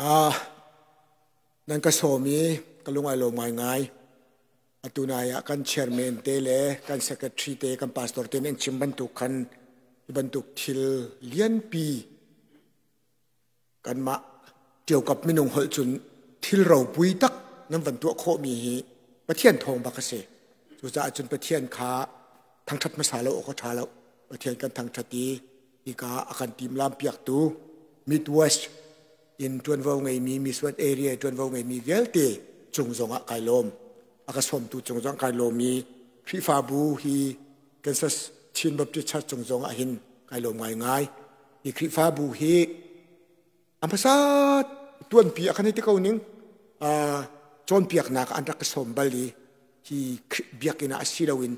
อานันก็โสมีกลุงไอโลมายง่ายตุนายกันเชียร์เมนเตเลกันสซกเตอรีเตกันปาสตอร์เตเองชิมบันทุกคันบันทุกทิลเลียนปีกันมาเกี่ยวกับมินงหจุนทิลเราปุยตักนั้นบันทุกโคมีประเทศทองบักเสดจุจะจุนประเทศคาทางชัดมาสาเลอกชาลประเทศกันทางชาตีที่กาอาการตีมลามเปียกตูมิดเวสอินทวนเวงไงมีมีส่วนเอเรียทวนเวงไงมีเวลตตจุงจงอักไกลมอักาศสมตุจุงจงไกลมมีพิฟาบูฮีกันสัสชินบับจิชัดจุงจงอหินไกลมง่ายง่ายมีคริฟาบูฮีอันภาษาตัวนพิอักนีศที่เขานิ่งอ่าจนพิอักนักอันตรกสมบัลีที่เบียกินอาศิลวิน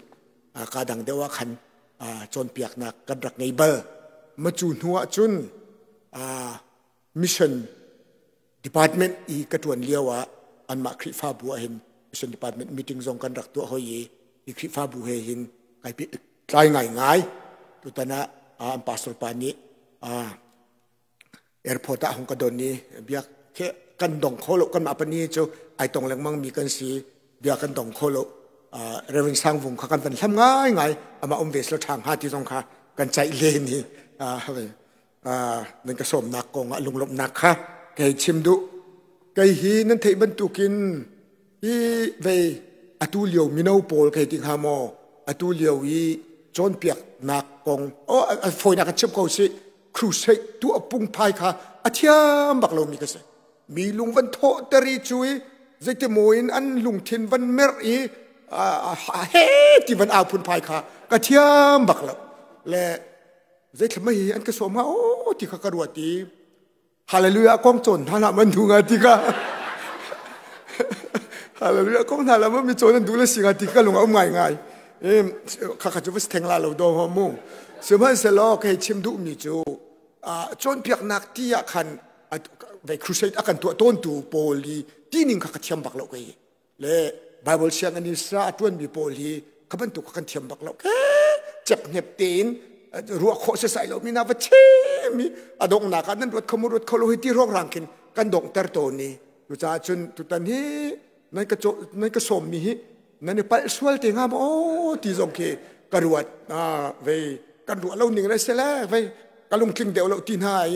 อ่ากาดังเดวะขันอนเปียกหนักกระดักไงเบลมาจุนหัวจุนอ่ามิชชั่นดีพาร์ตเมนต์อีกตัวนี้ว่าอันมาคริฟ้าบัวเห็นมิชชั่นดีพาร์ตเมนต์มีทิ้งส่งการรักตัวเขาเองอีคริฟ้าบัวเห็นใครเป็นใง่ายง่ายตัวนั้นอันพัสดุปานีอ่าเอร์พอร์ตของกระดอนนี้เบียกแค่กันดองโคลกันมาปนี้เจ้าไอตองเล็งมังมีกันสีเบียกันดองโคลกอ่าเรื่องสร้างวงขากันเป็นทำง่ายง่ายอามาอุ้มเวสแล้วทางหาที่ตรงข้ากันใจเลนี่อ่าเฮ้นั่นก็สมนักกงอลุงลบนักค่ะไก่ชิมดุไก่ฮีนั่นเทบันตุกินอีเวอตูเลียวมินาโปลไก่ติงฮามออตูเลียวอีจนเปียกนักกงโอ้ฝอยนักชิมเขาสิครูเซตัวปุ่งพายค่ะอาเทียมบักเรามีกษัตริมีลุงวันโทตรีจุยใจตมวยนั่นลุงทินวันเมรีอ่าเฮที่วันอาพุนพายค่ะกระเทียมบักเราและใจทำไมอันก็สวมมาโอ้ที่ขากระวดตีฮาเลลูยากองจน่าลามันดูงาติกาฮาเลลูยากอง่าลามันมีจนดูแลสิงาติกาลงเอาง่ายง่ายเอ็มข้าขจุบสแทงลาเราดอฮอมูสมันเสลอกให้ชิมดูมีจูอ่าจนเพียกนักที่อยาขันไปครูเซตอาการตัวต้นตูโปลีที่นิ่งข้าขชิมบักเราเอยเล่ไบเบิลเชียงอันนี้ซาตวนมีโปลีขบันตุกขันเทียมบักเราเจับเห็บตีนรัวโคเสใส่เรามีนาวเชมีอดงนากันนั้นรถขมรถเขลุ่ยที่ร้องรังกินกันดงเตอร์โตนี้รู้จ้กจนตุตันนี้นั่นก็จนั่นก็สมมีนั่นไปสวลเตงามโอ้ที่จงเค กรวดอ่าเวกันรวเราหนึ่งไรเสแล้วเวกลุงคิงเดียวเราตีนหาย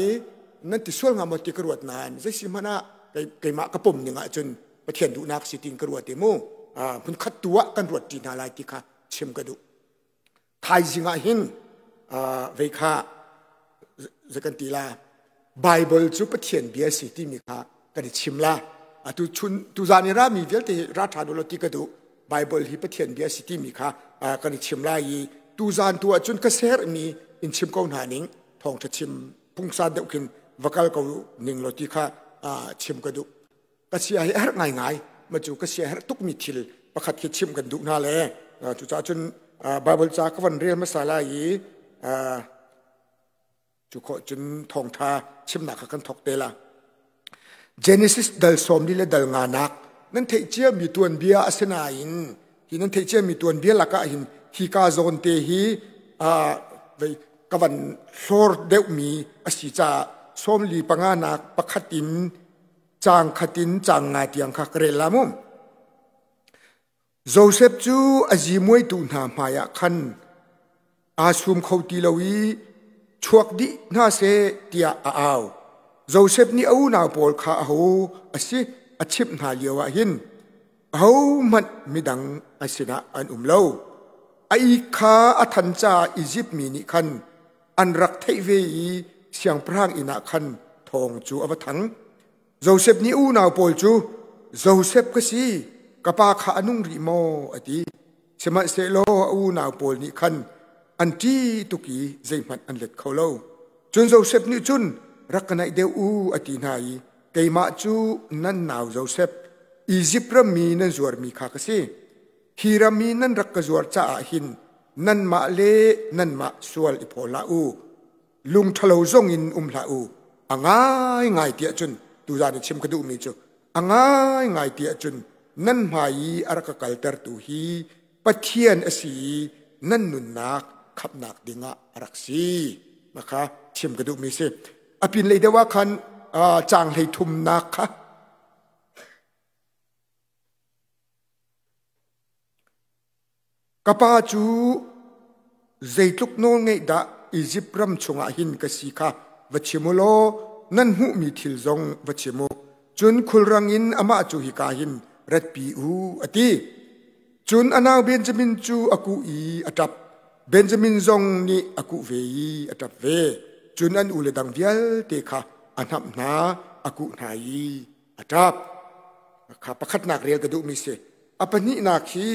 นั่นที่สวลงามตีกรวดนานใจสิมานะไก่ไ่มากระปุ่มหนึ่งอ่ะจนประเทียนดุนักสิติงกรวดเตมูอ่าคุณขัดตัวกันรวดตีนหายที่ค่ะเชื่อมกระดูไทยสิงหาหินเวิคาจะกันตีละไบเบิลจุปเทียนเบียสิติมีคากันชิมละอะตุชุนตุจานีรามีเวลที่ราชาดุลติกดูไบเบิลฮิปเทียนเบียสิติมีคาอ่ากันชิมละอีตุจานตัวจุนเกษตรมีอินชิมกอนหานิงทองจะชิมพุงซาเดกินวกาลกูนิงโลติคาอ่าชิมกดูกเษียร์ง่างยมาจูกษียร์ตุกมิทิลประคัดเคชิมกันดูน่าเลอ่าตุจานจุนไบเบิลจากวันเรียนมาสาลาอีจุกจุนทงทาชิมนักกันทกเตละเจเนซิสดัลสมดีเและดัลงานักนั่นเทเจียมีตัวนเบียอสศนาอินที่นั่นเทเจียมีตัวนเบียลักะหินฮีกาโซนเตฮีอ่าไปกวันโอร์เดวมีอสิจาสมลีปังานักปักขตินจางขตินจางงาเตียงคักเรลามุมโจเซฟจูอาจิมวยตูนหามายะคันอาชุมเขาตีลวีชวกดิน่าเสตียออาวโจเซฟนี่เอาหน้าปอลขาเอาอาศิอาชิบหาเลียวหินเอามันมิดังอาศินะอันอุมเลวาไอขาอัทันจาอียิปมีนิคัน อันรักไทเวีเสียงพรางอินาคันทองจูอวทังโจเซฟนี่อูนาวปอลจูโจเซฟก็สีกัะปาขาอนุงริโมอดีเสมัเซโลอูนาวปอลนิคันอันที่ตุกีเจมันอันเล็ดเขาเล่าจนเราเซฟนิจุนรักนายเดียวอูอตินายไกมาจูนั่นหนาวเราเซฟอียิปต์มีนั่นจวดมีคากสิฮีรามีนั่นรักกจวดจ้าหินนั่นมาเลนั่นมาสวลอิพอลาอูลุงทะเลาจงอินอุมลาอูอ่างไงไงเตียจุนตูจานชิมกระดูมีจูอ่างไงไงเตียจุนนั่นมาออารักกัลเตอร์ตูฮีปะเทียนอสีนั่นนุนนักขับหนักดิงะรักซีนะคะเื่อมกระดูกมีเสอปินเลยได้ว่าคันจางให้ทุมนักค่ะกปาจูใจทุกโนงไงดะอีจิปรัมชงอาหินกสีค่ะวัชิมุโลนั่นหูมีทิลจงวัชิมุจนคุลรังอินอามาจูฮิกาหินรัดปีอูอตีจนอนาวเบนจามินจูอากูอีอัดับเบนจามินซงนี่อากุเวีอัตเว จุนันอุเลดังเวียลเตคาะอันหับนาอากุนายอัตบข้าประคัดนักเรียนกระดูมีเสอปนินาคี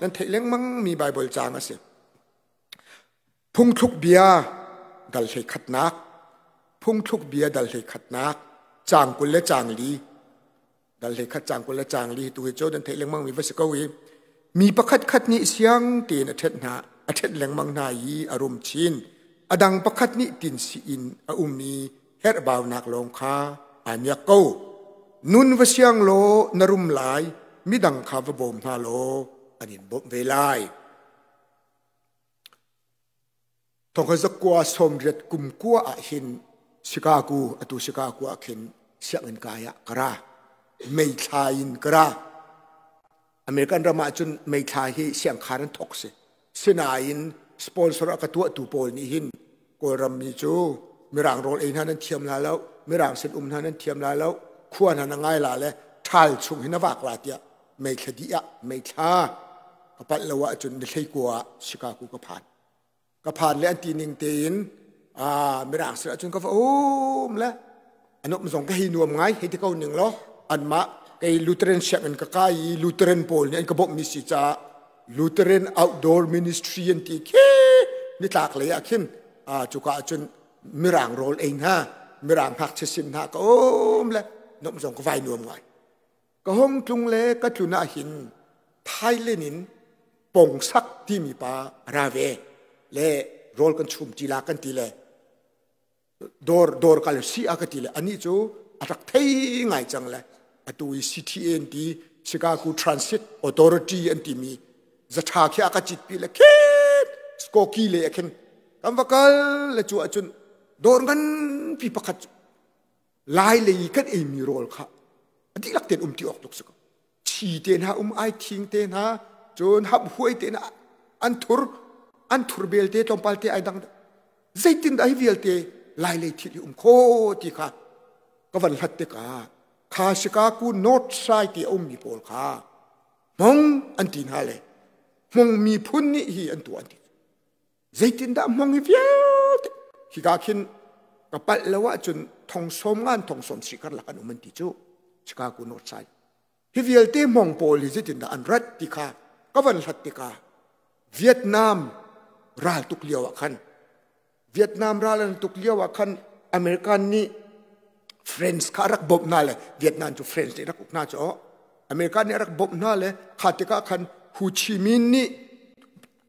นั้นเทเลงมังมีไบเบิลจางอ่ะเสพุงทุกเบียดัลเฮขัดนักพุงทุกเบียดัลเฮขัดนักจางกุลและจางลีดัลเฮขัดจางกุลและจางลีตัวเจ้านั้นเทเลงมังมีวัสกวีมีประคัดขัดนี้เสียงตีนเทศนาอาเทศแหลงมังนายีอารมณ์ชินอดังประคัดนิตินสีอินอุมีเฮรบาวนักลงคาอันยากโกนุนวเชียงโลนรุมหลายมิดังคาวบมฮาโลอันนี้บมเวลายทงขจกัวสมเร็จกุมกัวอาหินสิกากูอตุสิกากูอาหินเสียงเงินกายกระไม่ทายินกระอเมริกันรามาจุนไม่ทายเสียงคารันทกเสสนาอินสปอนเซอร์กตัวตูโปลนี่หินกรมิจูมีรางรองเอ็นท่านนั้นเทียมลาแล้วมีรางเส้นอุ้มนนั้นเทียมลาแล้วขั้วนั้นง่ายลาแล้วทายชงหินวากลาเดียไม่คดีอ่ะไม่ช้ากระปัจละวะจนได้ใช้กัวสิกากูกระผ่านกระผ่านแล้อันตีนิงเตีนอ่ามีรางเสรอจนก็ฟูมแล้วอันนุมส่งก็หินวมง่ายให้ที่เขาหนึ่งล้ออันมาไอ้ลูเทรนเชมันก็กายลูเทรนโปลเนี่ยก็บอกมีสิจ่าลูเทรนเอาท์ดอร์มินิสทรีนที่คีนี่ตากเลยอ่ะคินอ่าจุกอาจุนมีรางโรลเองฮะมีรางพักเชสินฮะก็อมเล้นกส่งก็ไฟนัวมไว้ก็ห้องจุงเลก็จุนอาหิน ไทยเลนินปงสักที่มีปลาราเวและโอลกันชุมจีลากันทีเลดอร์ดอร์กันเลยซีอากันทีเลอันนี้จู่อาจจะไทยไงจังเลยอตุวิซีทีเอ็นดีชิกาโกทรานสิตออโตเรตีเอ็นตีมีจะทาขี้อากาจิตปีลเล็กสกอกีเลยเห็นคำว่ากัลละจัวจุนโดนกันพี่ประคัดลายเลยกันเอมีโรลค่ะอันที่ลักเตียนอุ้มที่ออกตกสกชีเตนฮะอุ้มไอทิงเตนฮะจนฮับหวยเตนอันทุรอันทุรเบลเตต้องพัลเตไอดังใจตินได้เวลเตลายเลยที่อุ้มโคตีค่ะก็วันหัดเตกาข้าสิกากูโนดไซตีอุ้มมีโพลค่ะมองอันตีนฮาเลยมงมีพุ่นนี่เหีอันตัวนี้ยิ่งินดามองเหี้ยฮิกากินกระเป๋าเลวะจนท้องสมงานท้องสมสิการละกันมันติจูชิกากุนอดใจฮิเวลตีมองโพลิจตินดาอันรัดติกากวันสัดติกาเวียดนามรัลตุกเลียวขันเวียดนามรัลตุกเลียวขันอเมริกันนี่เฟรนช์คารักบกน่าเลเวียดนามจูเฟรนช์นี่รักบกน่าจ้ออเมริกันนี่รักบกน่าเลขาติกาขันฮูชิมินนี่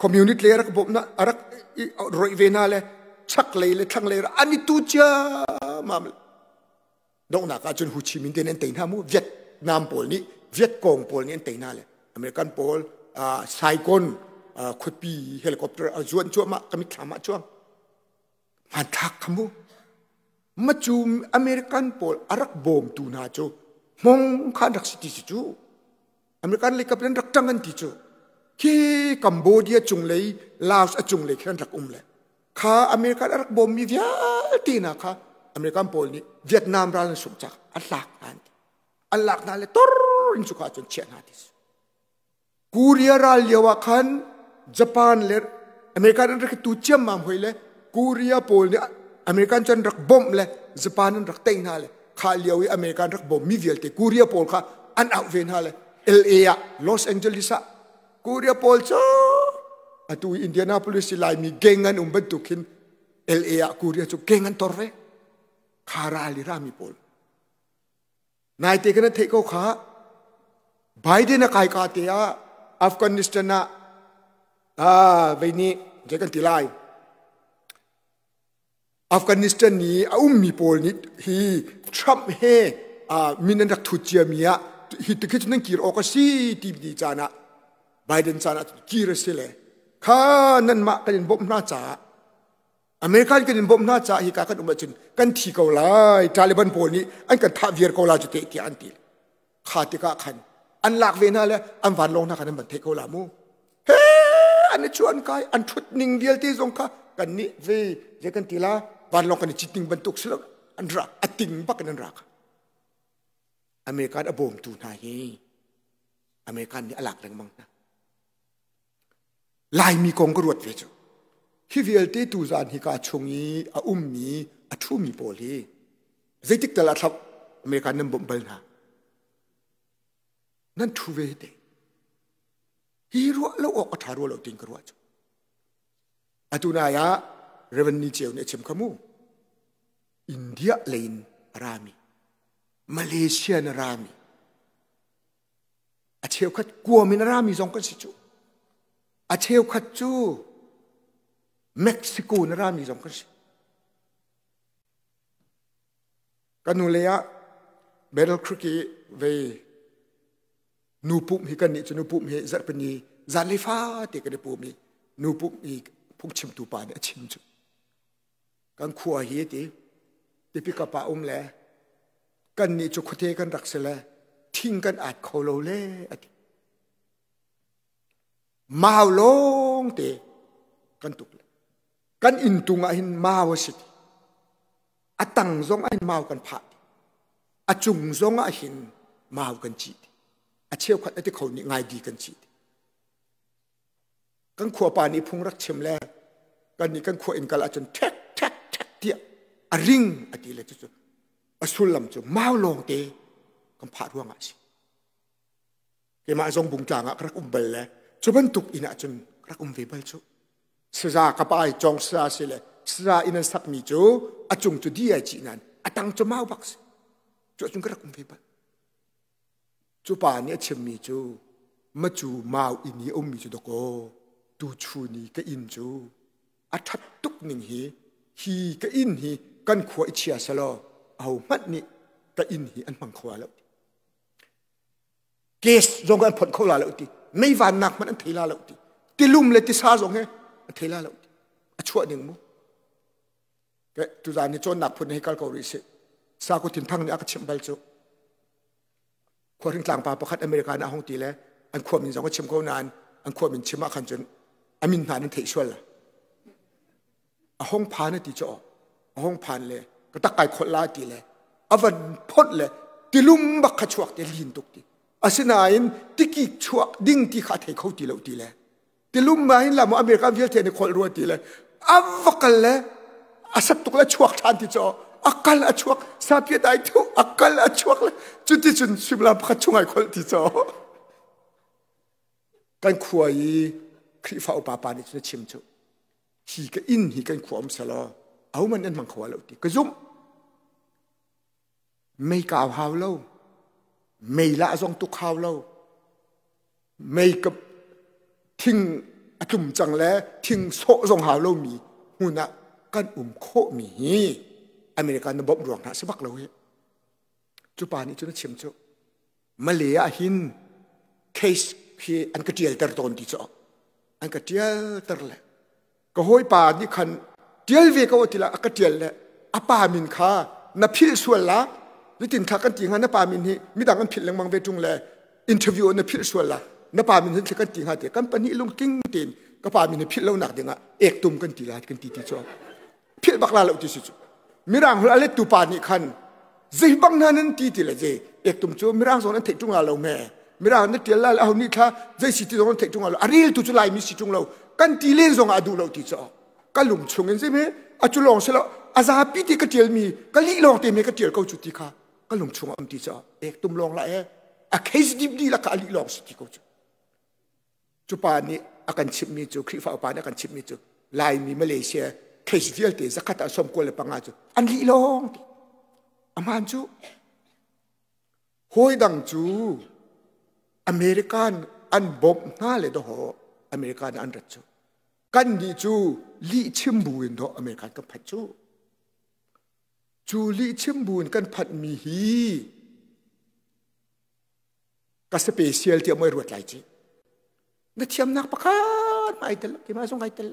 คอมมิวนิตเลยรักบมนะรักรอยเวนาเลยชักเลยเลยทั้งเลยอันนี้ตัวจ้ามาดงนักอาจารย์ฮูชิมินเดนเตินฮามูเวียดนามโพลนี่เวียดกงโพลนี่เตินฮาเลยอเมริกันโพลอ่าไซคอนอ่าขุดปีเฮลิคอปเตอร์อาจวนชว่วมากมิถามาชว่วมาทักคำมูมาจูอเมริกันโพลอารักบอมตูนาจูมองขันรักสิทธิจูอเมริกันเลยกับเรื่องรักจังกันที่จูคีกัมบูเดีจุงเลยลาวส์จุงเลยแค่รักอุ้มเลยข้าอเมริกันรักบอมมีเดียตีนะข้าอเมริกันโพลนี่เวียดนามร้านสุขจักอัลลักนั่นอัลลักนั่นเลยตอร์นสุขาจนเชียนาัติสกูเรียรัลเยวาคันญี่ปุ่นเลยอเมริกันรักตุ่เชียมมังหวยเลยกูเรียโพลนี่อเมริกันจนรักบอมเลยญี่ปุ่นรักเต็งนั่นเลยข้าเลียวอเมริกันรักบอมมีเดียลีกูเรียโพลข้าอันออาเวนนั่นเลยเอลเออะลอสแองเจลิสอะ Korea Polso. Atu Indianapolis sila mi gengan umbentukin LA ya Korea so gengan torre. Kara ali rami pol. Nai teka na teko ka. Biden na kai kate ya Afghanistan na ah vini jekan tilai. Afghanistan ni ummi pol ni hi Trump he ah minen tak tujuh mia hitukit nengkir okasi tibdi jana. ไบเดนจานะกีรสิเลข้านั่นมากันบมหน้าจ่าอเมริกันกันบมหน้าจ่าฮิกากันอุมาตินกันที่เกาหลีตาลิบันโพนี้อันกันท้าเวียร์เกาหลีจุดเตะี่อันติขาติกาขันอันหลักเวน่าเลยอันฝันลงนกขันบันเทเกาหลีมูเฮ้อันนี้ชวนกายอันชุดนิ่งเดียวที่ทรงค่ะกันนี่เวเจกันตีละฝันลงกันจิตติงบรรทุกสลักอันรักอติงบักกันรักอเมริกันอบอมตูนายอเมริกันนี่อลักแรงมังนะลายมีกงกรวดเวจูฮิวิลเตตูจานฮิกาชงีอาอุ้มนีอาทูมีโปลีเจติกตลาดทับอเมริกันนั่นบ่มเบลนานั่นทูเวเตฮีรัวแล้วออกกระถารัวเราติงกรวดจูอาตุนายะเรเวนนีเจียวเนี่ยเชมขมู อินเดียเลนรามี มาเลเซียนรามีอาเชียวขัดกลัวมินรามีจงกันสิจูอาเชลขัดจูเม็กซิโกนรามีสองคัญกันูเลียเบลครุกีเว นูปุ่มฮิกันนี่จะนูปุ่มเฮจัดเป็นยี่จัดเลฟ้าเตกันดปุ่มนี่นูปุ่มอีกพวกชิมตูปานชิมจูกันขัวเฮตีติพิกาปาอุ้มแลกันนี่จะคุเทกันรักเสลทิ้งกันอาจเขาโลเล่อดี mau long te kan tukle kan intung a hin mau sit atang zong a hin mau kan pha a chung zong a hin mau kan chi a cheu khat ati khau ni ngai di kan chi kan khua pa ni phung rak chem le kan ni kan khua in kal a chun thek thek thek tia a ring ati le chu a sulam chu mau long te kan pha ruang a si ke ma zong bung changa krak um bel le ชุบันตุกอินะจุนรักอุมวิบัลจุสซากับไาจองสซาสิเลสซาอินันสักมีจุอาจุงจุดีไอจีนันอาตังจุมาบักสิจุจุงกรักอุมวิบัลจุป่านี้เชมีจุมาจูมาวอินีอมมีจุดกตูชูนีก็อินจูอาทัดตุกหนึ่งฮีฮีก็อินฮีกันขวอยเชียสลอเอามัดนี่ก็อินฮีอันพังขวาแล้วเกสจงกันผลเขาลาแล้วตีไม่วันหนักมันอันเทลาเลาติตลุ่มเลยติซาสงเฮอันเทลาเลาติอช่วหนึ่งมักตุลานี่จนหนักพูดในกัลกอริสิซากุทินพังนี่อักชิมเบลจูควริงกลางป่าประคัดอเมริกานา้องตีแล้วอันควมินสองก็ชิมเขานานอันควมินชิมะขันจนอนมิน่านันเทชวนละห้องพานตีจอห้องพานเลย ก็ตะไารคนลาตีเลยอวันพดเลยติลุ่มบักขชวกเตลินตุกตีอาศนาอินติกิชัวดิ่งที่ขาดให้เขาตีเราตีเลยติลุมมาอินละมอเมริกันเวียดเทนคนรัวตีเลยอัฟกันเลยอาศับตุกละชัวชันที่จออักลอชวกซาเปียได้ทุอักลอชวกจุดที่จุนชิมลาพัชงไอคนที่จอกันขวายคริฟ้าอุปปานิจุนชิมจุฮีก็อินฮีกันขวอมสลอเอามันนั่นมังขวาเราตีก็ซุ่มไม่กล่าวหาเราไม่ละซองตุกข้าวเล่าไม่กับทิ้งอจุมจังแล้ทิ้งโซซองหาเล่ามีหูนะกันอุ้มโคมี อเมริกันบบหลวงนะสบักเราเจุปานี้จุนเชิมจุมาเลียหิน เคสพีอันกรเดียลตรตอนที่จออันกรเดียลตรแหละก็หอยป่านี่คันเดียลเวก็ว่าทีละอันกรเดียลแหละอปามินคานับพิลส่วนละลิตินทักกันจริงฮะนปามินฮีมิดังกันผิดแรงมังเวจุงแลอินเทอร์วิวนะผิดส่วนละนปามินฮีทักันจริงฮะเด็กกันปนิลุงกิ้งตินก็ปามินฮีผิดเล่าหนักเดงอ่ะเอกตุ่มกันตีลากันตีตีชอบผิดบักลาเล่าตีสุดมิรังหัวอะไรตุปานิคันเจีบังนั้นตีตีละเจเอกตุ่มชัวมิรังส่วนนั้นเทจุงอาเราแม่มิรังนั่นเตียร์ละเอาหนี่ท่าเจสิทธิ์ตรงนั้นเทจุงอาเราอันนีตุจุไลมิสิจุงเรากันตีเล่นส่งอาดูเราตีชอบกันลุงชงเงินใช่ไหมอาจุลองเสร็จแล้วอาซาปีติกระเจียวมีกะลีลองเตมีกระเจียวเขาจุดที่ค่ะก็ลงชงอมติจ้าเอกตุมลองละเออะเคสดิบดีละกาลีลองสติกูจ้จุปานี้อาการชิมีจูคริฟ้าปานะอาการชิมีจูลายมีมาเลเซียเคสเดียลเตสักขัดสมควเลยปังาจูอันลีลองอามันจูหอยดังจูอเมริกันอันบอบน่าเลยดออเมริกันอันรัดจูกันดีจูลีชิมบุนดออเมริกันก็พัดจูจูลิเชืมบุญกันผัดมีฮีกัสเปเชียลที่เอาไม่รวดไหลจีนั่นที่ยมนักประกันมาไอเตลกี่มาส่งไอเดล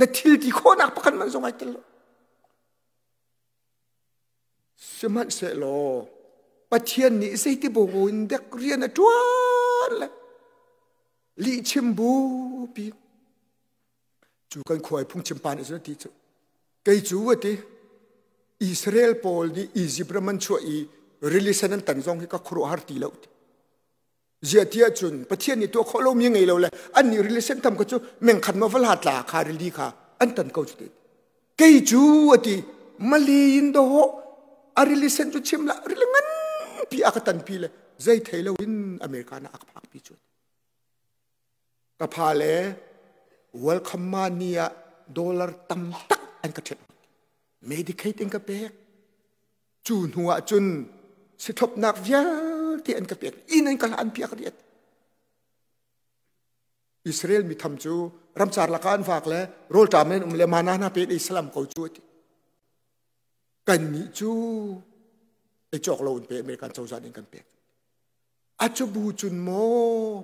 นั่นทิลที่คนนักประคันมันส่งไอเดลสมัครเสร็จแล้วปัจเจียนี้สิที่บอกว่าเด็กเรียนจวนเลยลิชิมบุปีจูกันคอยพุ่งชิมปานอีกสักทีจูไกจูวะที Israel Paul di Izibra Manchua i release nan tanjong ka khuru har ti lo zia tia chun pathian ni to kholo mi ngei lo le an ni release tam ko chu meng khat ma hat la kha ri li kha an tan ko chu ke chu ati mali in do ho a release chu chim la rile ngan pi a pi le zai thai lo in america na pi chu ka pha le welcome mania tam tak an ka ม่ดีเครติงกับเบ็กจูนหัวจุนสิทบนักยาทียนกับเบ็กอินอันกับอันเปียกเรียอิสราเอลมีทำจูรำสารละการฝากเลยรอลตามเนอุมเลมานาน้าเป็นอิสลามเขาจูดกันนี้จูไอจอกเราอุนเป็กเมริกันเซาวซาดิงกันเป็กอาจจะบูจุนโม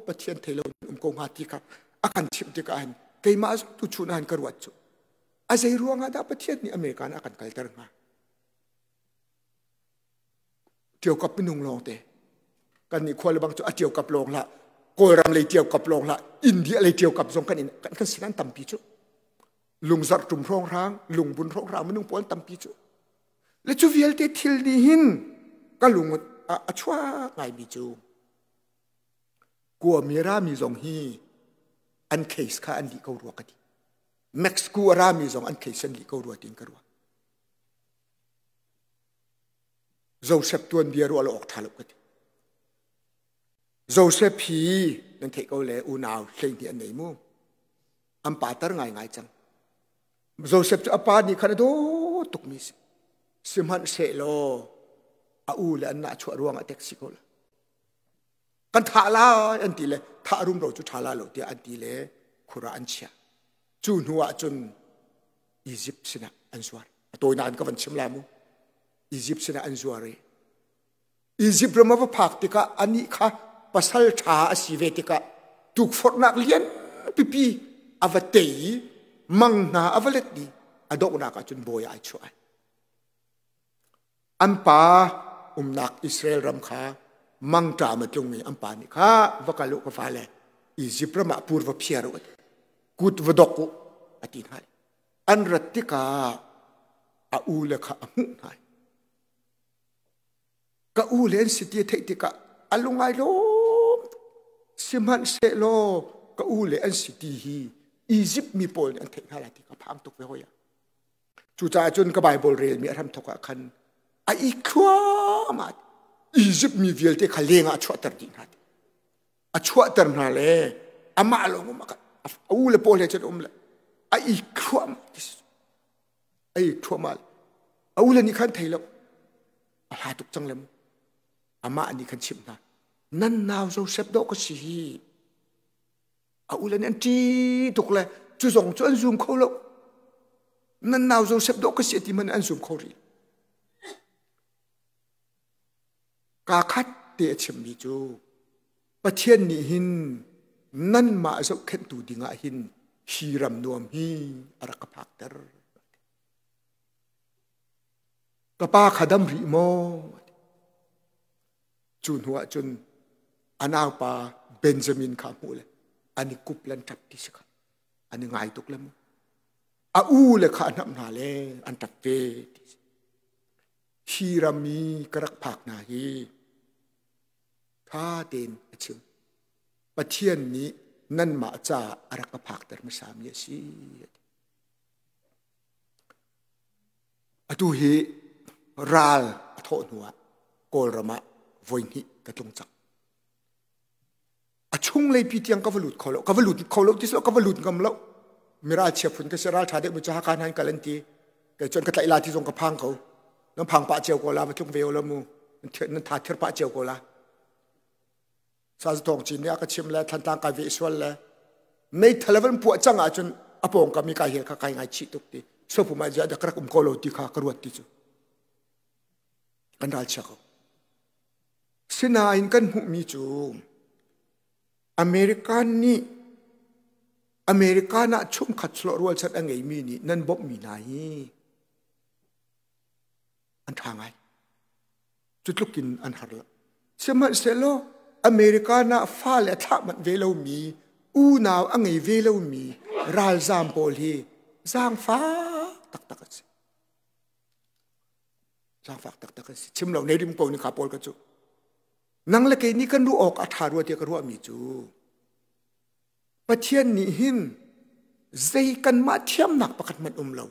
ปะเทียนเทลอุนอุมกงฮาติกับอาการชิมติกันเกี่ยมาสตุชุนันกระวัดจู a zai ruwa nga dapat tiad ni Amerikan akan kalter nga. Tiaw kap pinung long te. Kan ni kuala bang tu a tiaw kap long la. Koi ram lay tiaw kap long la. India lay tiaw kap zong kan in. Kan kan sinan tampi chu. Lung zar tum rong rang. Lung bun rong rang menung puan tampi chu. Le chu viel te til ni hin. Kan lung a, a chua ngai bi chu. Kua mira mi zong hi. An case ka an di kau ruwa ka di. แม็กซ์กูอารามีจงอันเคยสนิีก็รัวติงกรัวโจเซฟตัวนี้รัวลออกทาลกันโจเซฟพีนั่นเทก็เลยอุนาวเซียงที่อันไหนมูอันป่าตระไงไงจัง โจเซฟจะอปานี่ขนาดโตตุกมิสสิมันเสโลอาอูและอันน่าชัวร่วงอันเด็กสิโกลกันทาลาอันตีเลยทารุมเราจุทาลาเราเดียอันตีเลยคุระอันเชียจุนหัวจุนอียิปต์สินะอันสวรตัวนานก็วันชิมลามุอียิปต์สินะอันสวรีอียิปต์เรามาพักติกะอันนี้ค่ะภาษาชาอสิเวติกะถูกฟอดนักเลียนปีปีอาวตยมังนาอาวเลตดีอดอกนักจุนบอยไอช่วยอันปาอุมนักอิสราเอลรำคามังตรามาตรงนี้อันปานี่ค่ะวักลุกฟ้าเลยอียิปต์เรามาปูร์วพิยารณ์กุดวดกุอตินไนอันรัติกาอาอูเลขาอมุนไยกะอูเลนสิทธิเทติกาอัลุงไงโลสิมันเซโลกะอูเลนสิทธิฮีอียิปต์มีโอลอันเทนฮาลาติกาพามตกไปหอยจูจ่าจนกบายบลเรียนมีอารมณ์ทกคันอีกชัวมาอียิปต์มีเวลเตคาเลงอาชัวตัดินฮัดอาชัวตัดนาเลอามาลงมากัน ule pole chet umla ai khwam ai khwamal aula ni khan thailo ala tuk changlem ama ani khan chimna nan naw zo sep do ko si hi aula ni anti tukle chu zong chu an zum kholo nan naw zo sep do ko si ti man an zum khori ka khat te chim bi chu pathian ni hin นั่นมาสุกเข็นตูดิงาหินฮีรัมนวมฮีอารักพักเตอร์กระป้าขดัมริโมจุนหัวจุนอนาปาเบนจามินคามูเลยอันนี้กุบลันจับที่สกันอันนี้ง่ายตุกเลยม้อาอูเลยข้านับนาเล อันจับเวทีฮีรามีกระักพักนาฮีข้าเดนเชื่อปะเทียนนี้นั่นมาจาอารักภักแต่มาสามเยสีอตุฮีรัลอโทนัวกอลรมะวยนิกระตรงจักอชุ่งเลยพี่เตียงกวลุดเขาแล้วกวลุดเขาแล้วที่สุดกวลุดกำแล้วมีราชเชฟุนกษราชาเด็กมุจฮะการันการันตีแต่จนกระไตลาที่ทรงกระพังเขาน้งพังปะเจียวกลามาทุ่งเวลลมูนั่นทาเทือปะเจียวกลาซาสตองจีนเนี่ยก็ชิมแล้วทันตางกายวิสวลแล้ในทะเลวันปวดจังอาจนอภวงก็มีกายเหตุกายงายชีตุกตีสภุมาจะจะกระกุมโคโลติขากรวดติจูกันราลชักสนาอินกันหุมีจูอเมริกันนี่อเมริกัน่ะชุ่มขัดสลรวลชัดอังไงมีนี่นั่นบบมีไหนอันทางไงจุดลูกกินอันหัดละเสมาเสโลอเมริกาน่าฟ้าและทักมันเวลามี อูนาวอังไงเวลามี รายซามโปลีสร้างฟ้าตักตักกสิสร้างฟ้าตักตักกันสิชิมเราในริมโปนี่ขาโปลกันจู นังเล็กนี่กันรู้ออกอัฐารัวเดียกรัวมีจู ประเทียนนี่หินใจกันมาเทียมหนักประคันมันอุ้มเรา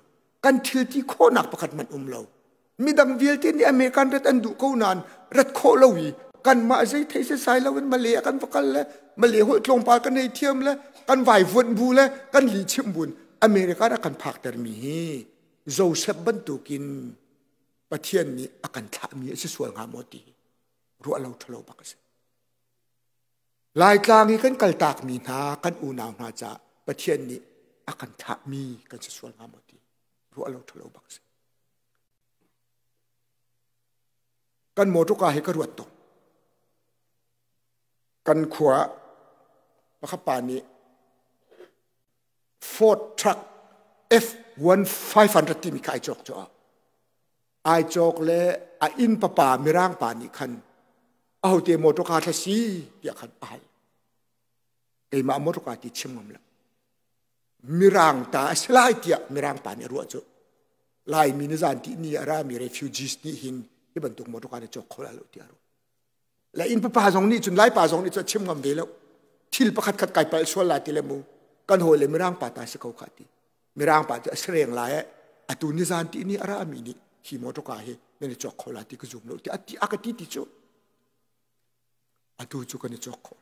กันทิลที่โคหนักประคันมันอุ้มเรา มีดังเวียลที่นี่อเมริกันรัฐอันดุเขานานรัฐโคลวีกันมาใช้เทศสายแล้วกันมาเลียกันพกันแล้วมาเลียหุ่ยลงปากันในเทียมแล้วกันไหวฟนบูแล้วกันหลีเชื่อมบุญอเมริกาอะกันผักแต่มีโจเซบันตุกินประเทศนี้อาการทามีสิสวยงามมดีรู้เราทะเลาะกันลายกลางนี้กันกลตากมีนากันอูนาวนาจาประเทศนี้อาการทามีกันสิสวยงามมดีรู้เราทะเลาะกันกันหมดทุกา์ให้กระรวดตกกันขวาคาบปานี้ Ford truck F1500 ที่มีขายจอกจอไอจอกแลไออินปะป่ามีร่างป่านี้คันเอาเตีมอตกาทศีเยีกคันไอไอมามอตกาที่ชิมงมละมีร่างตาสลายเตียมีร่างป่านี้รัวจอลายมีนิสานที่นี่อารามีเรฟิวจิสนี่หินที่บรรทุกมอตกาในจอกคนละเตียรู้ la in pa zong ni chun lai pa zong ni cho chim ngam velo thil pa khat khat kai pa so la ti le mu kan ho le mirang pa ta se ko kha ti mirang pa ta la ya, e. a tu ni zan ti ni ara mi ni hi mo to ka he ne ne la ti ku zum lo ti a akati ti ti cho a tu chu ka ne cho kho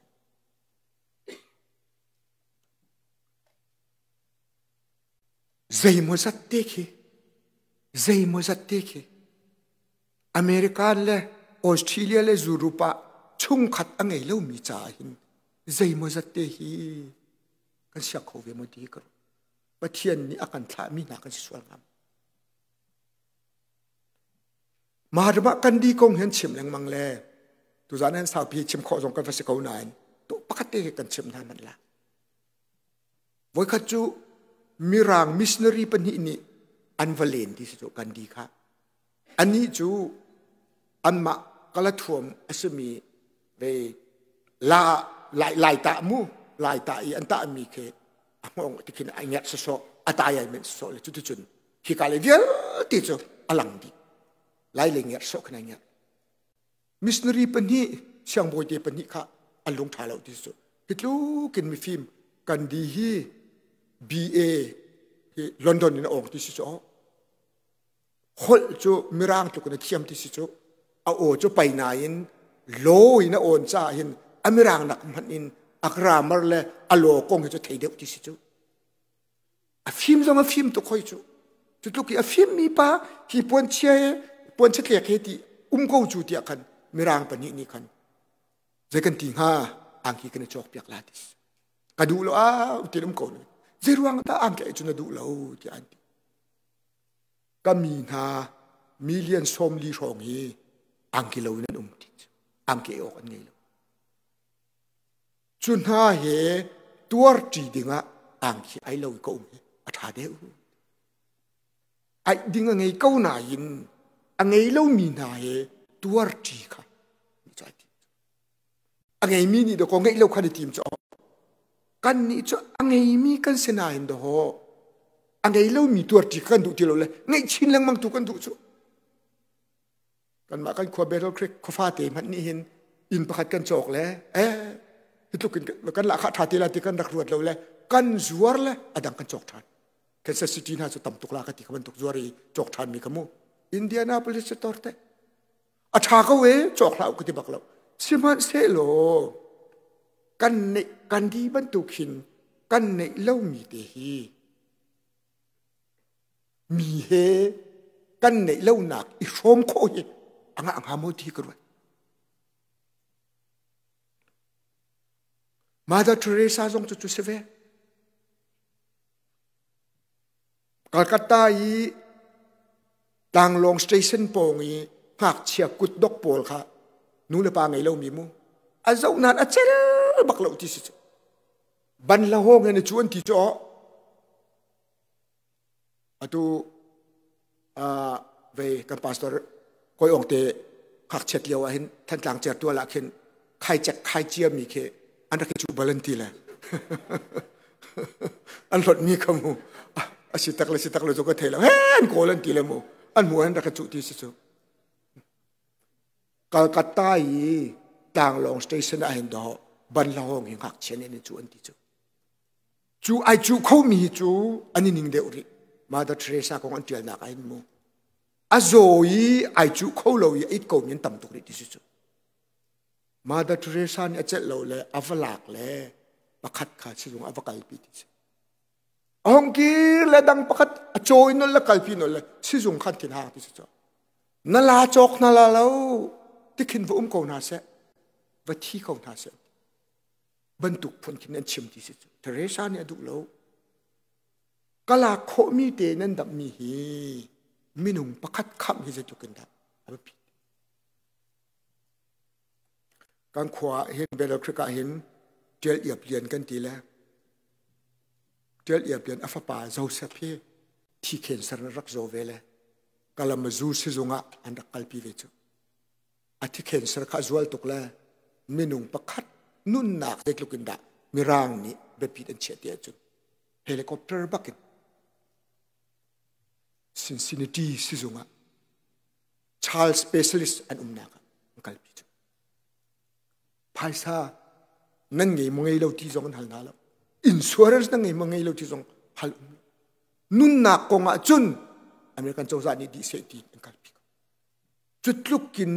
zai mo sat te ke mo sat te ke amerika le ออสเตรเลียและยุโรปชุ่มขัดอังเอลมีจ่าหินใจมจัเตหีกันเสียเขาเวมดีกันประเทียนนี้อาการทามีนากันสวยงามมาดมากันดีกงเห็นเิมแรงมังแลตุจานนั้นสาวพีชิมข้อสงกันฟัสาเขาหนายตัปกติกันเิมนานมันละวัยขจูมีรางมิชนารีปนินี่อันเวเลนที่สุดกันดีค่ะอันนี้จูอันมาก็ละถ่วมอสมีเวลาหลายหลายตามูหลายตาอีอันตามีเคอะมองที่คินอันยัดสะสออัตายายมันสอเลยจุดจุดฮิกาเลเดียติจูอลังดีหลายเลยยัดสอขนาดยัดมิสนารีเป็นนี่เชียงบอยเดียเป็นนี่ค่ะอันลงท้ายเราที่สุดฮิตลูกินมีฟิล์มกันดีฮีบีเอลอนดอนนี่นะองที่สุดอ๋อคนจูมิรางตุกันเทียมที่สุดอาโอจะไปนายินโลยนะโอนจ้าหินอเมรังนักมันอินอักรามารเลอโลกงจะเทเดียวที่สิจูอาฟิมจงอาฟิมตุคอยจูจุดลูกอาฟิมมีปะฮีปวนเชียปวนเชลียกเฮติอุ้มกูจูเดียกันเมรางปนินี่กันเจกันทีงฮะอังกีกันจอกเปียกลาดิสกระดูโลอาติลุมกูเลยเจรวังตาอังกีจุนดูโลที่อันติก็มีนามีเลียนสมลีรองฮี angki lo na dum ti angki o kan ngei lo chun ha he tuar ti dinga angki ai lo ko mi a tha de u ai dinga ngei ko na yin a ngei lo mi na tuar ti ka ni cha mi ni de ko ngei lo kha de tim cho kan ni cho a ngei mi kan se na in do ho a ngei lo tuar ti kan du ti lo le ngei chin lang mang tu kan du cho Koa Berol Krik, Khoa Fateh, Maath Nii Hin, In Pahat Kan Chok Lae, eh, Hithlukin Kan Laakhaa Tathilatik Kan Rakruat Lau Lae, Kan Zuwar Lae, Adang Kan Chok Thaan, Thansat Siti Naacio Tam Tuklaa Ka Tihkabantuk Zuwar I Chok Thaan Mi Ka Mu, India Naa Palis Chetortai, Atha Kaw We Chok Laa Kuti Bhak anga ang hamo ti kruwe. Mother Teresa zong à, à, à, tu tu seve. Calcutta i tang long station pong i ngak chia kut dok pol kha. Nu le pa ngai lo mi mu. A zau nan a chel bak lo ti si. Ban la ho ngai ne chuan ti cho. Atu a về kan pastor กอยองเตหักเช็ดเลียวเห็นท่านต่างเจอตัวละเข็นใครจะใครเจียมีเคอันนั้นจูบาลันตีแหละอันหลดมีขมูอาชิตักเลยชิตักเลยจก็เทแล้วเฮ้นโกลันตีเลยมูอันหมูอันรักจูที่สุดกัลกัตตาอีต่างลองสเตชันเห็นดอกบันลองเห็นหักเชนนี่จูอันที่จูจูไอจูเขามีจูอันนี้นิ่งเดียวริมาดัเทรซาของอันเดียนักไอ้มู azoi ai chu kho lo ya it ko nyen tam tu ri ti chu mother teresa ni achet lo le avalak le pakhat kha chi lung avakal pi ti ong ki le dang pakhat achoi no la kalpi no le si jung khat kin ha ti chu na la chok na la lo ti khin vu um ko na se va thi ko na se ban tuk phun kin an chim ti chu teresa ni aduk lo kala kho mi te nan dam mi hi มินุงประคัดคำที่จะจุกินได้อะไรการขวาเห็นเบลครกาเห็นเจลเอียบเรียนกันตีแล้วเจลเอียบเรียนอฟปาเจ้าเสพที่เขียนสารรักโจเวลกลมาจูซิจงะอันดักลพีเวจูอาธิเขียนสารขาจวลตกแล้วมินุงประคัดนุ่นหนักเด็กลูกินไดามีร่างนี้เบปีดนเฉียดเดียจูเฮลิคอปเตอร์บักกิน Cincinnati sizunga Charles Specialist an umnaga kalpi tu paisa nang ngei mongei ti zong hal nalo insurance nang ngei mongei ti zong hal nun na ko chun american chosa ni di se ti kalpi chutluk kin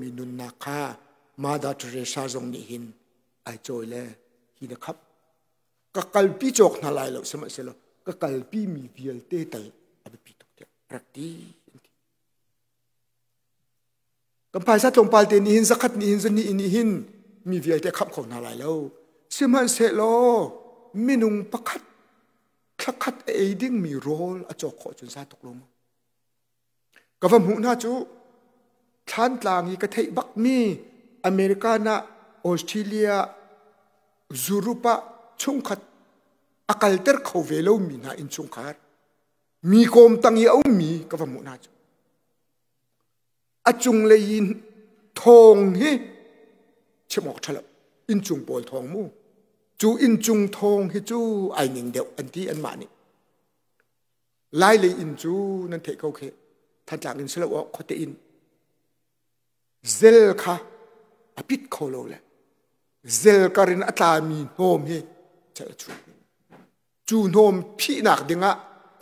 mi nun na kha ma da zong ni hin ai choile hi ka kalpi chok na lo sama selo ka kalpi mi vial te tal อนุปปิตกเี้าประดีกำพายสัตว์ลงไปเตนีหินสักขันีหินสนีอินีหินมีเวียแต่ขับของนาลายแล้วเสื่อมันเสร็จโลมินุ่งประคัดคลักคัดเอดิ้งมีโรลอาจอกขอจนซาตกลงกับมุหน้าจูท่านกลางอีกเทศบักมีอเมริกานะออสเตรเลียจูรุปะชงคัดอากาศเตอร์เขาเวลามีนาอินชงคัดมีโคมตังยเอามีก็ว่ามุนาจอาจุงเลยยินทองเฮิเชมอกทะัลอินจุงปอยทองมูจูอินจุงทองเฮิจูไอหนิงเดียวอันที่อันมานี่ไล่เลยอินจูนั่นเทเโอเคท่านจากอินสละวะคตอินเซลค่ะอภิทโคโลแหละเซลการินอัตามีโฮมเฮจะจูจูโฮมพี่หนักดิงอะ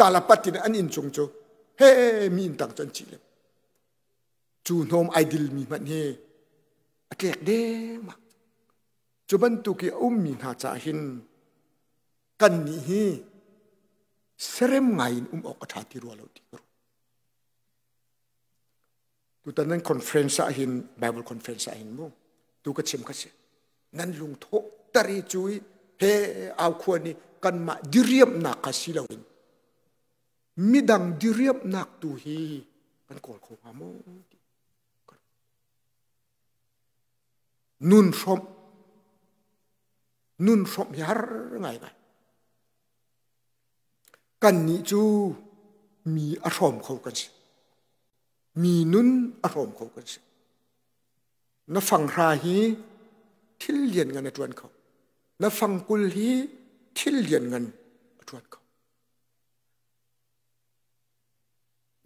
ตาลปัีินอันอินชงโจเฮ้มีอินต่างจันจีเลยจูโนมไอดิลมีมันเฮอเกลกเดมากจูบันตุกีอุ้มมีหาจ่าหินกันนี้ฮีเสริมไงอุ้มออกรัฐาติรัวเราติรัวตุตอนนั้นคอนเฟรนซ์หินไบเบิลคอนเฟรนซ์หินมุ้งตูก็ชิมกนเสียนั่นลุงทุกตรีจุยเฮเอาควรนี่กันมาดิเรียมนักสิลาวินมิดังดิเรียบนักตูฮีกันกอดของฮามนุนชมนุนชมยารไงไงกันนี้จูมีอารมณ์เขากันสิมีนุนอารมณ์เขากันสินฟังราฮีที่เลียนกันจวนเขานฟังกุลฮีที่เลียนกันจวนเขา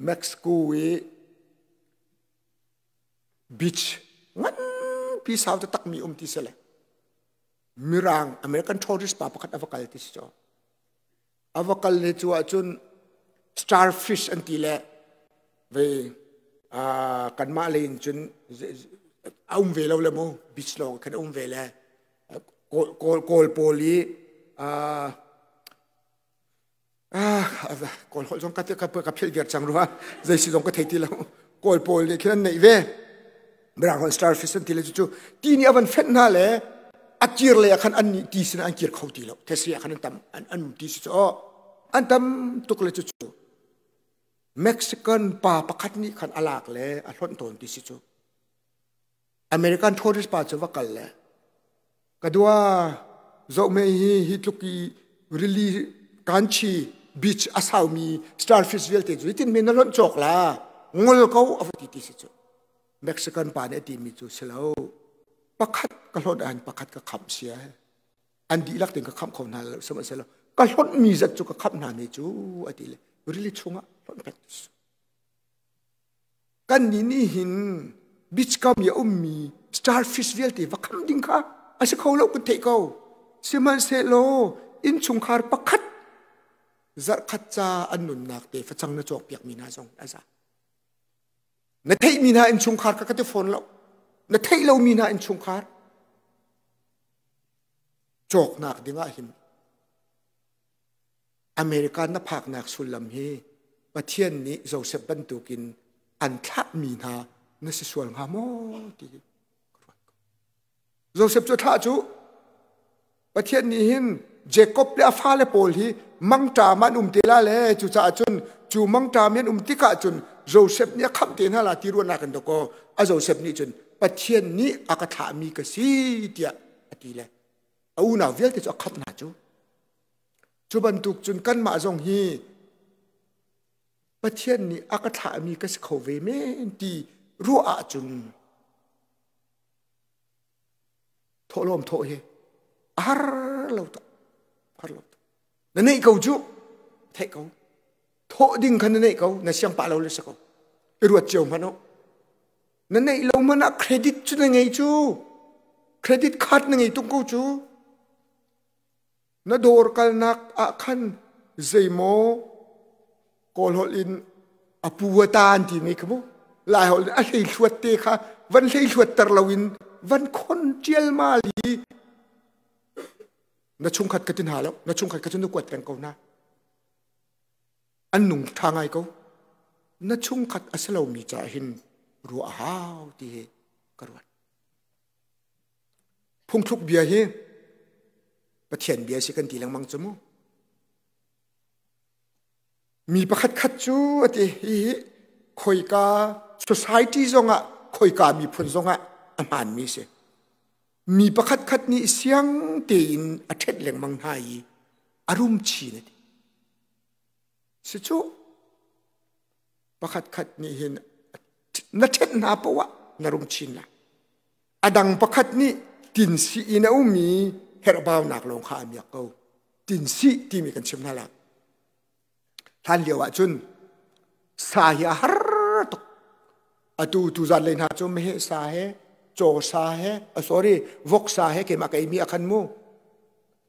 Mexico we beach ngan pi sao ta tak mi um mirang american tourist pa pakat avakal ti sjo avakal ne chu achun starfish antile ve a kan ma le in chun aum ve le mo beach lo kan um ve le kol poli a Khoa! квálxál҉ yñññ Всёt yññ–ak–zay Laughter! Yññ–zay shìy ñنا ousáYí–tí –ormal convivial there— brañ x High lifes—yññ–an Rag 皮 ra–yññ–tí–yññ–an Starfish. Ti ñ Freeze the vitt Uzuzabi chicken ki o ti ñynñe mapΈas innó yññ ñyññ con compassion, an tam–yññ–yññ–yññ–yññYññ—s rats daryhá beach asau mi starfish vel te zuitin min ron chok la ngol ko of ti ti chu mexican pa ne mi chu selo pakhat ka lot an pakhat ka kham sia he an ting ka kham khon hal sam selo ka lot mi zat chu ka kham na ne chu ati le really chunga lot pet kan ni ni hin beach ka mi um mi starfish vel te vakam ding ka asa khol ku te ko siman man selo in chung khar pakhat zar khat cha an nun nak te facang na chok piak min ha zong aza na thei min ha in chung khar ka ka te phone lo na thei lo min ha in chung khar chok nak dinga him America na phak nak sulam hi pathian ni Joseph Bantukin an thap min ha na si sual nga mo ti Joseph chu tha chu pathian ni hin Jacob le afa le pol hi มังตรามันอุ้มตีล่าเลยจูจ่าจุนจูมังตรามันอุ้มติกาจุนโจเซฟเนี่ยคำเตือนฮะลาที่รัวนักันตะโกอาโจเซฟนี่จุนปัจเจียนนี้อากาถามีกสีเดียอดีเลยเอาหน้าเวียกที่จะขับหน้าจูจุบันทุกจุนกันมาจงฮีปัจเจียนนี้อากาถามีกสเขเวเมนตีรัวอาจุนโทลมโทเฮอาร์ลราตพัดเราตนั่นอเขาจูเทกทอดิ่งขนนี่กูนั่นเสียงปาเราเลยสักกูรัวเจักมันอ่ะนั่นเองเราไม่นักเครดิตจุดไงจูเครดิตขาดไงตุ้งกูจูนั่นดูร์กันนักอาคันเจโมกอลฮอลินอปูวตาอันที่นี่ครับผมลายฮลินอะไรสวดเตะค่ะวันไหนสวดตะลวิน วันคนเจียลมาลี na chung khat katin ha lo na chung khat katin kwat tang ko na an nung tha ngai ko na chung khat asalo mi cha hin ru a hau ti he karwan phung thuk bia hi pathian bia si kan ti lang mang chamu mi pakhat khat chu ati hi khoi ka society zonga khoi ka mi phun zonga aman mi se মিপখাতখাতনি সিয়াং তে ইন আথেত লেং মং হাই আরুমচি নে তে সচখ মখাতখাতনি হিন নাথে না পাওয়া না রুমচি না আদং পখাতনি তিন সি ইন ওমি হে রাবাউ নাক লং খাম ইয়াকো তিন সি টিমি গেন চিম নালা খান লিওয়া জুন সায়া হার তো আতু তুজা chogsa he uh, sorry voksa he ke makai mi akan mu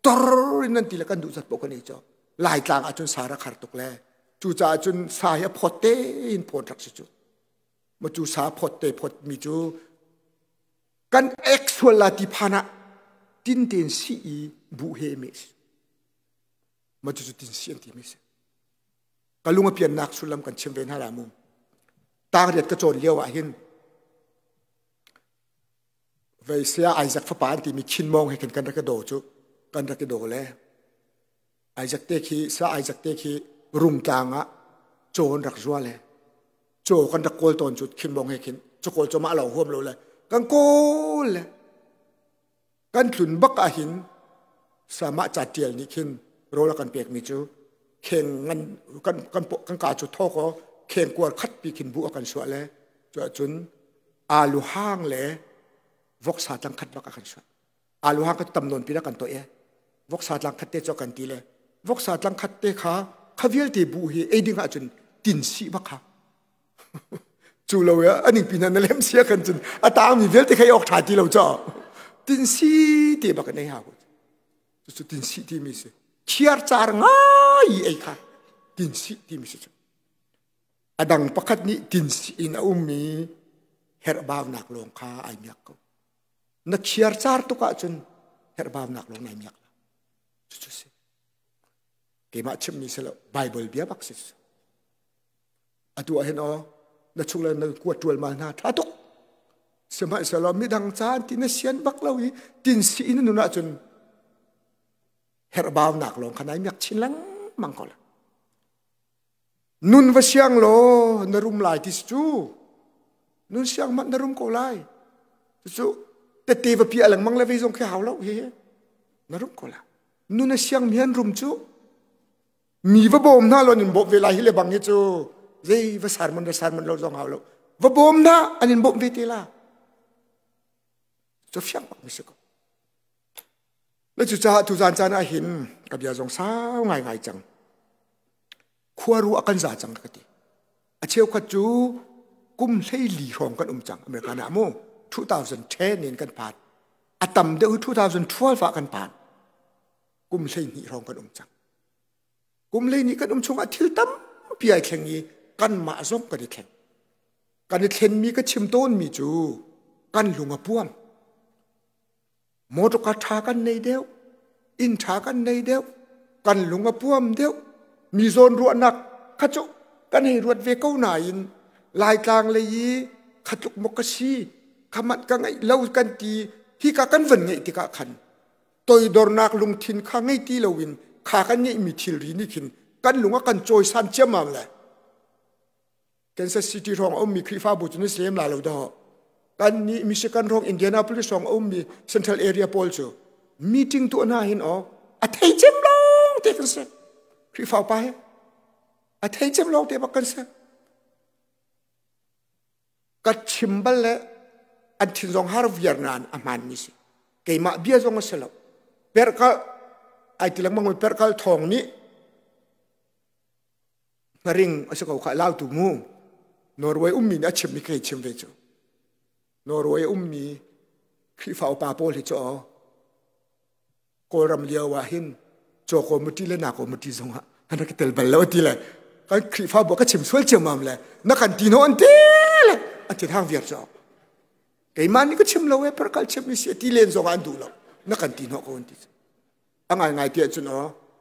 tor nan tilak an du sat pokan e cho lai tlang achun sara khar tuk le chu cha achun sa ya phote in phot rak chu mo chu sa phote phot mi chu kan actual la dipana tin tin si i bu he mi mo chu tin si an ti mi se kalunga pian nak sulam kan chim ve ka chon เวเสียไอจักฟปานที่มีชินมองให้เห็นกันรักโดจุกันรักโดแลไอจักเตคีเสียไอจักเตคีรุงลางอะโจนรักรัวแลโจกันัะโกลตนจุดชินมองให้เห็นจะโกลจะมาเหล่าห่วมเราเลยกันโกลเลยกันขุนบักอาหินสามารถจัดเตียลนี้ขึ้นโรละกันเปียกมีจูเข่งเงินกันกันปกกันกาจุดท่อก็เข่งกวนคัดปีขินบุกันสวยเลยจวจุนอาลูห้างเลย vok sa tlang khat baka khan shwa alu ha ka tam non pira kan to e vok sa tlang khat te cho kan ti le vok sa tlang khat te kha khavial te bu hi e ding a chun tin si ba kha chu lo ya aning pina na lem sia kan chun ata mi vel te khai ok tha ti lo cho tin si te ba ka nei ha ko chu tin si ti mi se khiar char nga i e kha tin si ti mi se chu adang pakhat ni tin si in a um mi her baw nak long kha ai miak ko na khiar char to ka chun her baw nak lo nai miak chu chu se ke ma chim mi se lo bible bia bak sis atu a hen o na chung la na ku tual ma na tha tok se ma se lo mi dang chan tin na sian bak lo i tin si in nu na chun her baw nak lo khanai miak chin lang mang ko la nun va siang lo na rum lai tis chu nun siang mat na rum ko lai chu แต่ตีวพี่อลังมังเลวิจงแค่หาวแล้วเฮ้ยนรุ่งก็ละนู่นเสียงมียนรุมจูมีวบอมน่าลอนินบอบเวลาฮิเลบังเยจูเฮ้ยวสารมันสารมันเราจงหาวแล้ววบอมน่าอันนินบอบเวทีละจะเสียงบังมิสก็แล้วจุจ้าทุจานจานอาหินกับยาจงสาวง่ายง่ายจังขวารู้อาการจ่าจังกติอาเชียวขจูกุ้มเล่หลีหองกันอุ้มจังอเมริกาหนาโม2010นี่กันผ่านอัตมเดือน2012กันผ่านกุมเลนี่รองกันองจังกุมเลนี่กันองชงอาทิตย์ตั้มเปียแข่งยี่กันมาซ้อมกันแข่งกันแข่งมีก็ชิมต้นมีจู กันลงอปวมมดกัทากันในเดียว อินทากันในเดียว กันลงอปวมเดียว มีโซนรัวหนักขจุกันให้รวดเวก้าหนายินลายกลางเลยยีขจุกมกชีขมัดกังไงเล่ากันตีที่กากันวันไงที่กาขันตัวดอร์นักลุงทินข้างไงตีเลวินขากันไงมีทิลรีนี่ขินกันลงกันจอยสันเชื่อมาเลยกันเซซิตี้รองอมมีคริฟ้าบุตนิสเซียมลาเราดอกันนี้มิชิกันรองอินเดียนาพลิสรองอมมีเซ็นทรัลเอเรียพอลจูมีทิ้งตัวน่าเห็นอ๋ออะเทจิมลงเทกันเซคริฟ้าไปอะเทจิมลงเทบักกันเซกัดชิมบัลเละ an thing zong har viar nan a man ni si ke ma bia zong selo per ka ai tilang mangoi per kal thong ni ngaring asako kha lao tu mu norway ummi na chim mi kai chim ve chu norway ummi khi phao pa pol hi cho ko ram lia wa hin cho ko muti le na ko muti zonga ana ke tel bal lo ti le kan khi phao bo ka chim sual chim mam le na kan ti no an ti le a ti thang viar cho Kay mani ko chim lawe per kal chim isi ti len zong andu lo. Na kan tin ho ko nti. Angai ngai ti chun o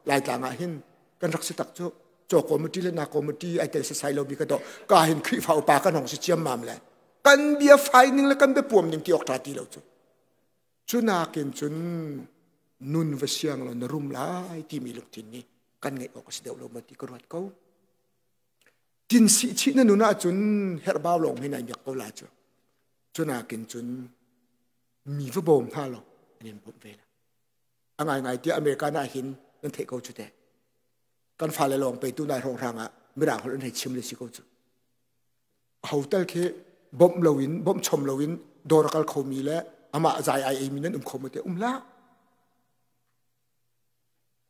lai ta nga hin kan rak si tak chu cho ko mu ti le na ko mu ti ai te sa sai lo bi ka do ka hin khi phau pa kan hong si chiam mam le. Kan bia fai ning le kan be puam ning ti ok ta ti lo chu. Chu na ken chun nun va siang lo na rum lai ti mi luk tin ni kan ngai ok si deu lo ma ti ko rat ko. Tin si chi na nu na chun her ba long hin ai yak ko la chu. จนากินจนมีฟุบมท่าหรออันนี้ผมเวลาอัไงไงที่อเมริกาน้าหิน นั่นเทเขจุดเดกันฟ้าเลยลองไปตู้นายโรงแางอ่ะไม่ได้คขาเลนให้ชิมเลยสิเขาจุดเขาเตลเคบ่มเลวินบ่มชมเลวินโดรกัลเขามีแล้วอามาใจไอเอมินั่นอุ้มเขามาเตอุ้มละ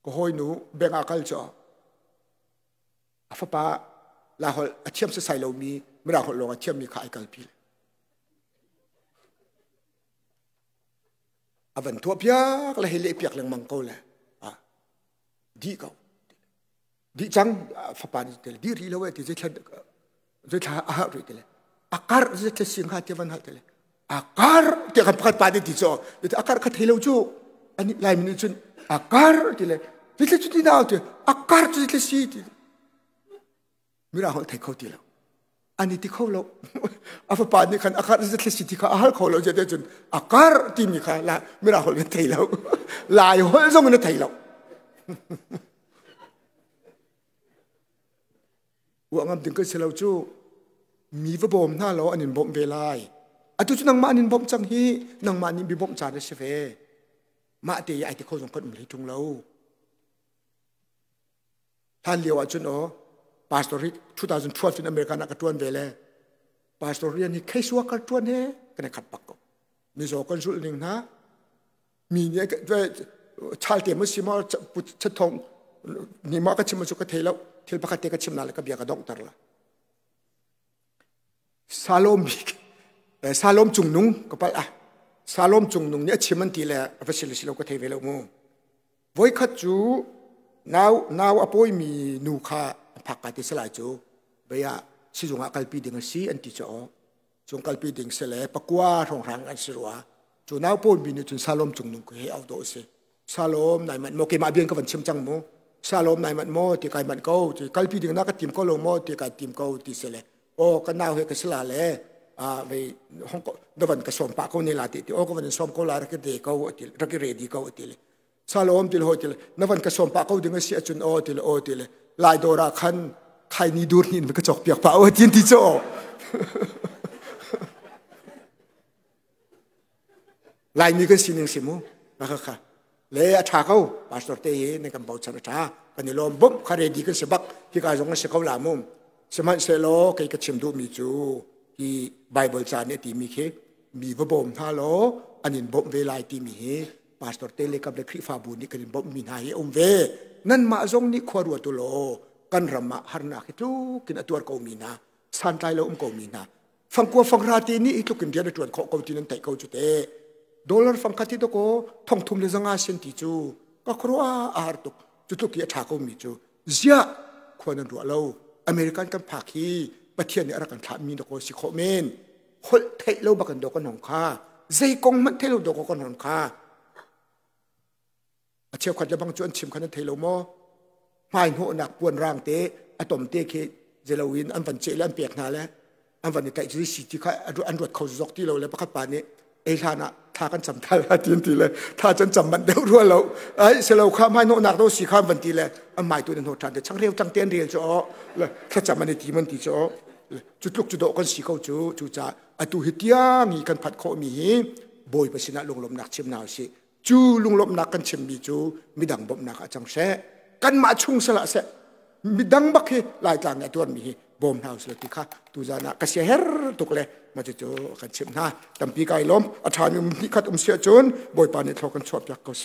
ก็หอยหนูเบงอากัลจ่ออาฟ้าป้าลาหอลอมเชียมใส่เรามีไม่ได้หอลลงอเช่ยมมีขายกัลพีเ avan thua piak la hele piak lang mang ko la a ah. di ko di chang ah, fa pa ni tel di ri lo we ti zhe chad zhe cha a ri tel a kar van ha tel a kar te ka di zo de ka te lo ani lai min chun a kar tel le zhe chu ti na te a kar zhe te si ti mira ho te อันนี้ที่เขาเราอาฟปานนี่คันอาการจะเทสิที่เขาอาหารเขาเราจะได้จนอาการที่มีข่ะละไม่ราหลเป็นไทยแล้ว ลายหัวส่งเป็นไทยแล้วว่างามถึงก็เสลาจูมีวบอมหน้าเราอันนี้บอมเวลาอันตุจนังมาอันนี้บอมจังฮีนังมานีนมีบอมจานเสเฟมาเตยไอที่เขาส่งคนมุ่นุ้งเราท่านเลียวอันจนอ๋อปาสตอริก2012ในอเมริกันักตรวนเวเลปาสตอรียนี่เคยสวกตรวนเฮกันขัดปากก็มีโซคนสุดหนึ่งนะมีเนี่ยด้วยชาลเตมุสิมาจะพูดชดทงนิมาก็ชิมสุกเทลเทลปากเตก็ชิมนั่นแหละก็บียกระดองตรละซาลลมิกซาลลมจุงนุงก็ไปอ่ะซาลลมจุงนุงเนี่ยชิมันทีแหละอภิสิลสิลก็เทเวลมูไว้ขัดจูนาวนาวอปอยมีนูคาพักกันที่สลายจูเบียสิจงอากัลปีดิ่งสีอันติจ่อจงกัลปีดิ่งเสลปักว่ารองรังอันสรวจูน่าวปูนบินจุนซาลมจงนุ่งให้เอาดูสิซาลมนายมันโมกีมาเบียงกับวันชิมจังมูซาลมนายมันโมที่กายมันเก้าที่กัลปีดิงนักทีมก็ลงโมที่กายทีมเก้าที่เสลโอ้ก็น่าเหวกสลายเลอ่าไปห้องก็ดวันกระสมปะกเขาในลาติโอ้ก็วันสมก็ลาเรกเดเกเ้าอติรกเรดีเกาอติเลยซาลมติลโฮติเลนวันกระสมปะกเดึงเสียจุนโอติลโอติลลายโดราคันใครนี่ดูนี่มันกระจกเปียกเปล่าเอทียนที่โจลายมีก็สิ่งหนึ่งสิมูนะครับค่ะเลยอาชาเขาปาสสาวะเตยในกำบังชนะชากันลมบุ้มคาเรดีกันสบักที่การสงฆ์สเขาลามุม สมันเซโลใครก็ชิมดูมีจูที่ไบเบิลจานเนี่ยตีมีเคมีวระบ่มท่าโลอันนี้บ่มเวลาตีมีเฮปาสสาวะเตยเลยกับเลยคริฟาบุนี่กันบ่มมีนายอมเวนั่นมาจงนี่ควรัวตุโลกันรำมาารนาคิดลูกินอตัวกอมีนาสันใจเราอุ้มกอมีนาฟังกัวฟังราตีนี่อีกลกินเดียดัวนขากอตินันไตกอจุดเตดอลลาร์ฟังคัติตโกท่องทุ่มเลยังอาเซนติจูก็ครัวอาหารตุกจุดตุกี้ชากอมีจูเสียควรนั่นรัวเราอเมริกันกันพาคีประเทศในี่ยรักกันถามีตโกสิโคเมนคนเทเราบักันดกันหงคาใจกงมันเทลเราดกันหงคาเชียวขัดจะบังจวนชิมขันเทโลโมไม่หัวหนักปวนร่างเตะอตมเตะเคเจลวินอันฝันเจลอันเปียกนาแล้วอันฝันนใจ่จุดสิที่เาอันรวดเขาจกที่เราเลยประคับปานนี้ไอ้ท่านะท่ากันจำท่าทาทีนทีเลยท่าจนจำมันเดียวรัวเราไอ้เสลาข้ามให้วนนักโนสีข้ามฝันทีเลยอันหมายตัวนั้นหัวทันแต่ช่างเร็วจังเตียนเรียนจ่อเลยถ้าจำมันในทีมันทีจ่อจุดลุกจุดโดกันสีเขาจูจูจ่าอตุหิตยามีกันผัดข้อมีบอยไปชนะลงลมหนักเชื่อมนาวสิจูลุงลบนักกันเชมีจูมีดังบมนักอาจังเสกันมาชุงสละเสมีดังบักเฮลายต่างเนี่ยตัวมีบอมเฮาสลยที่ข้าตุจานะกเสียเฮรตุกเลย มาจะจอกันเชมนะตั้มปีกายล้มอาจา์มีขัดอุ้มเสียจนบอยปานิทอกันชอบอยากก็เส